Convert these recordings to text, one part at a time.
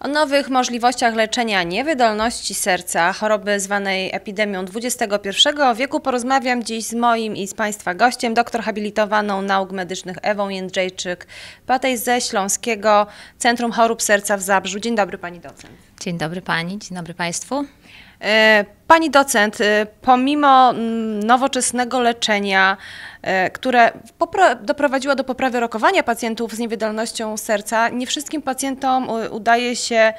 O nowych możliwościach leczenia niewydolności serca, choroby zwanej epidemią XXI wieku porozmawiam dziś z moim i z Państwa gościem, doktor habilitowaną nauk medycznych Ewą Jędrzejczyk, patej ze Śląskiego Centrum Chorób Serca w Zabrzu. Dzień dobry Pani docent. Dzień dobry Pani, dzień dobry Państwu. E, pani docent, e, pomimo mm, nowoczesnego leczenia, e, które doprowadziło do poprawy rokowania pacjentów z niewydolnością serca, nie wszystkim pacjentom udaje się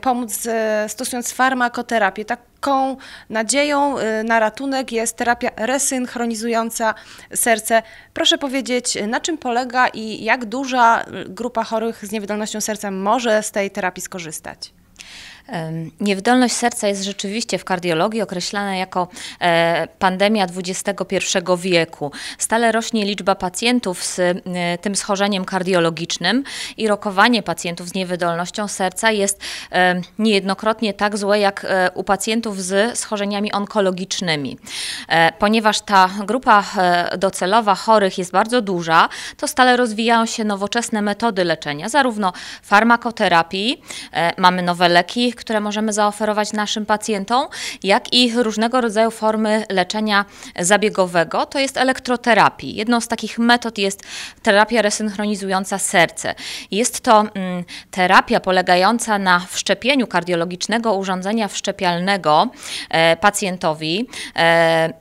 pomóc stosując farmakoterapię. Taką nadzieją na ratunek jest terapia resynchronizująca serce. Proszę powiedzieć, na czym polega i jak duża grupa chorych z niewydolnością serca może z tej terapii skorzystać? Niewydolność serca jest rzeczywiście w kardiologii określana jako e, pandemia XXI wieku. Stale rośnie liczba pacjentów z e, tym schorzeniem kardiologicznym i rokowanie pacjentów z niewydolnością serca jest niejednokrotnie tak złe jak e, u pacjentów z schorzeniami onkologicznymi. Ponieważ ta grupa docelowa chorych jest bardzo duża, to stale rozwijają się nowoczesne metody leczenia, zarówno farmakoterapii, mamy nowe leki, które możemy zaoferować naszym pacjentom, jak i różnego rodzaju formy leczenia zabiegowego. To jest elektroterapii. Jedną z takich metod jest terapia resynchronizująca serce. Jest to mm, terapia polegająca na wszczepieniu kardiologicznego urządzenia wszczepialnego e, pacjentowi e,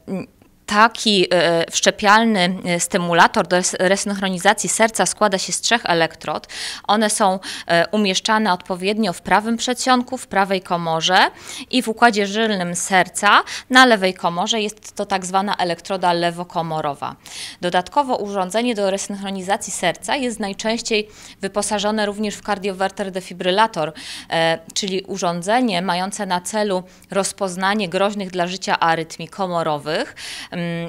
taki e, wszczepialny e, stymulator do resynchronizacji serca składa się z trzech elektrod. One są e, umieszczane odpowiednio w prawym przedsionku, w prawej komorze i w układzie żylnym serca. Na lewej komorze jest to tak zwana elektroda lewokomorowa. Dodatkowo urządzenie do resynchronizacji serca jest najczęściej wyposażone również w kardiowerter defibrylator, czyli urządzenie mające na celu rozpoznanie groźnych dla życia arytmii komorowych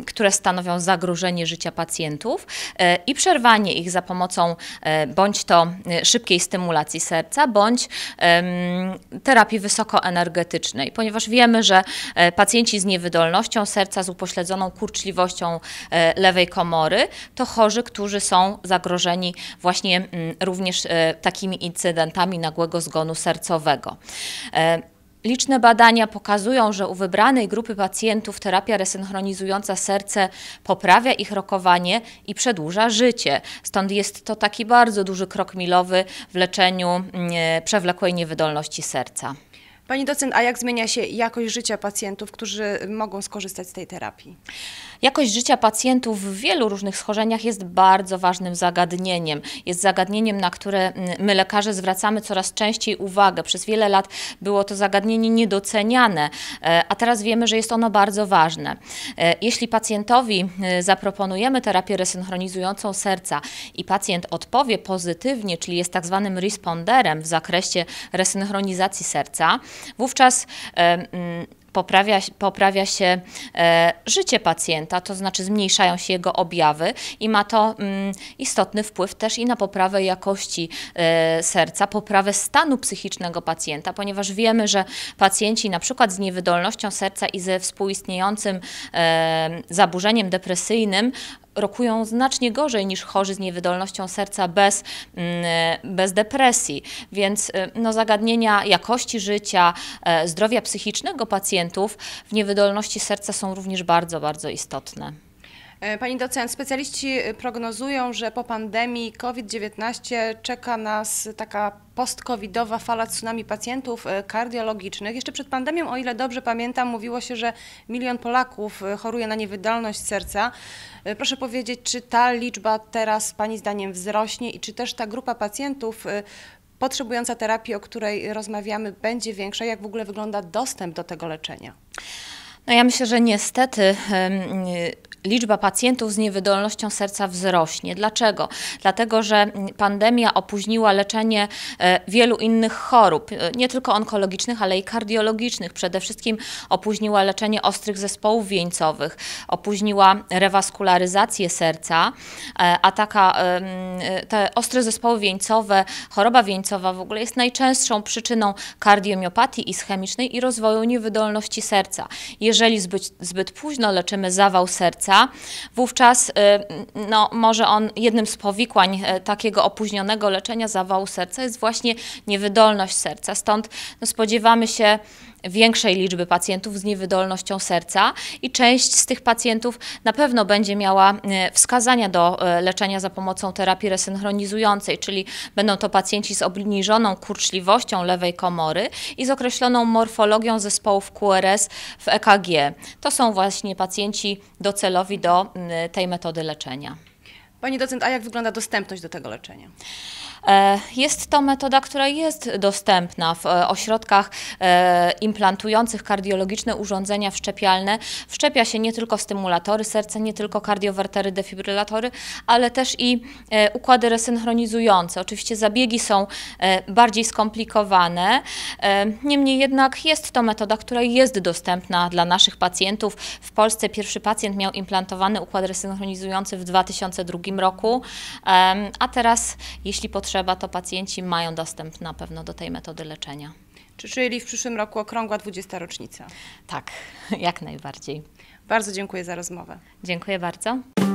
które stanowią zagrożenie życia pacjentów e, i przerwanie ich za pomocą e, bądź to e, szybkiej stymulacji serca, bądź terapii wysokoenergetycznej, ponieważ wiemy, że pacjenci z niewydolnością serca, z upośledzoną kurczliwością lewej komory, to chorzy, którzy są zagrożeni właśnie mm, również takimi incydentami nagłego zgonu sercowego. Liczne badania pokazują, że u wybranej grupy pacjentów terapia resynchronizująca serce poprawia ich rokowanie i przedłuża życie. Stąd jest to taki bardzo duży krok milowy w leczeniu mm, e, przewlekłej niewydolności serca. Pani docent, a jak zmienia się jakość życia pacjentów, którzy mogą skorzystać z tej terapii? Jakość życia pacjentów w wielu różnych schorzeniach jest bardzo ważnym zagadnieniem. Jest zagadnieniem, na które mm, my lekarze zwracamy coraz częściej uwagę. Przez wiele lat było to zagadnienie niedoceniane, e, a teraz wiemy, że jest ono bardzo ważne. E, jeśli pacjentowi e, zaproponujemy terapię resynchronizującą serca i pacjent odpowie pozytywnie, czyli jest tak zwanym responderem w zakresie resynchronizacji serca, wówczas mm, poprawia, poprawia się e, życie pacjenta, to znaczy zmniejszają się jego objawy i ma to mm, istotny wpływ też i na poprawę jakości e, serca, poprawę stanu psychicznego pacjenta, ponieważ wiemy, że pacjenci na przykład z niewydolnością serca i ze współistniejącym e, zaburzeniem depresyjnym rokują znacznie gorzej niż chorzy z niewydolnością serca bez, mm, bez depresji. Więc y, no, zagadnienia jakości życia, e, zdrowia psychicznego pacjentów w niewydolności serca są również bardzo, bardzo istotne. E, pani docent, specjaliści prognozują, że po pandemii COVID-19 czeka nas taka post-covidowa fala tsunami pacjentów e, kardiologicznych. Jeszcze przed pandemią, o ile dobrze pamiętam, mówiło się, że milion Polaków e, choruje na niewydolność serca. Proszę powiedzieć, czy ta liczba teraz Pani zdaniem wzrośnie i czy też ta grupa pacjentów potrzebująca terapii, o której rozmawiamy, będzie większa? Jak w ogóle wygląda dostęp do tego leczenia? No ja myślę, że niestety y, liczba pacjentów z niewydolnością serca wzrośnie. Dlaczego? Dlatego, że pandemia opóźniła leczenie e, wielu innych chorób, e, nie tylko onkologicznych, ale i kardiologicznych. Przede wszystkim opóźniła leczenie ostrych zespołów wieńcowych, opóźniła rewaskularyzację serca, e, a taka, te ostre zespoły wieńcowe, choroba wieńcowa w ogóle jest najczęstszą przyczyną kardiomiopatii ischemicznej i rozwoju niewydolności serca jeżeli zbyt, zbyt późno leczymy zawał serca, wówczas y, no, może on jednym z powikłań y, takiego opóźnionego leczenia zawału serca jest właśnie niewydolność serca. Stąd no, spodziewamy się, większej liczby pacjentów z niewydolnością serca i część z tych pacjentów na pewno będzie miała e, wskazania do e, leczenia za pomocą terapii resynchronizującej, czyli będą to pacjenci z obniżoną kurczliwością lewej komory i z określoną morfologią zespołów QRS w EKG. To są właśnie pacjenci docelowi do tej metody leczenia. Pani docent, a jak wygląda dostępność do tego leczenia? E, jest to metoda, która jest dostępna w e, ośrodkach e, implantujących kardiologiczne urządzenia wszczepialne. Wszczepia się nie tylko stymulatory serca, nie tylko kardiowertery, defibrylatory, ale też i układy resynchronizujące. Oczywiście zabiegi są bardziej skomplikowane, niemniej jednak jest to metoda, która jest dostępna dla naszych pacjentów. W Polsce pierwszy pacjent miał implantowany układ resynchronizujący w 2002 roku, a teraz jeśli potrzeba, to pacjenci mają dostęp na pewno do tej metody leczenia. Czyli w przyszłym roku okrągła 20 rocznica. Tak, jak najbardziej. Bardzo dziękuję za rozmowę. Dziękuję bardzo.